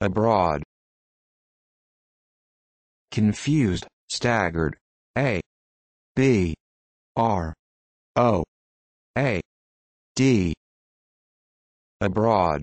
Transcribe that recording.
abroad. Confused, staggered. A. B. R. O. A. D. Abroad.